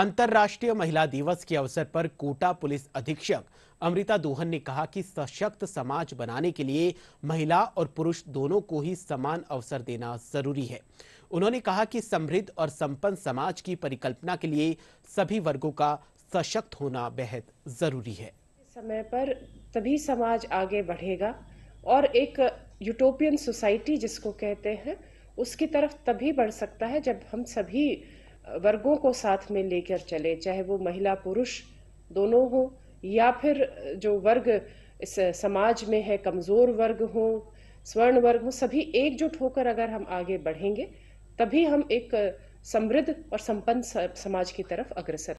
अंतर्राष्ट्रीय महिला दिवस के अवसर पर कोटा पुलिस अधीक्षक अमृता दोहन ने कहा कि सशक्त समाज बनाने के लिए महिला और पुरुष दोनों को ही समान अवसर देना जरूरी है उन्होंने कहा कि समृद्ध और संपन्न समाज की परिकल्पना के लिए सभी वर्गों का सशक्त होना बेहद जरूरी है समय पर तभी समाज आगे बढ़ेगा और एक यूटोपियन सोसाइटी जिसको कहते हैं उसकी तरफ तभी बढ़ सकता है जब हम सभी वर्गों को साथ में लेकर चले चाहे वो महिला पुरुष दोनों हो या फिर जो वर्ग इस समाज में है कमज़ोर वर्ग हो स्वर्ण वर्ग हो सभी एकजुट होकर अगर हम आगे बढ़ेंगे तभी हम एक समृद्ध और संपन्न समाज की तरफ अग्रसर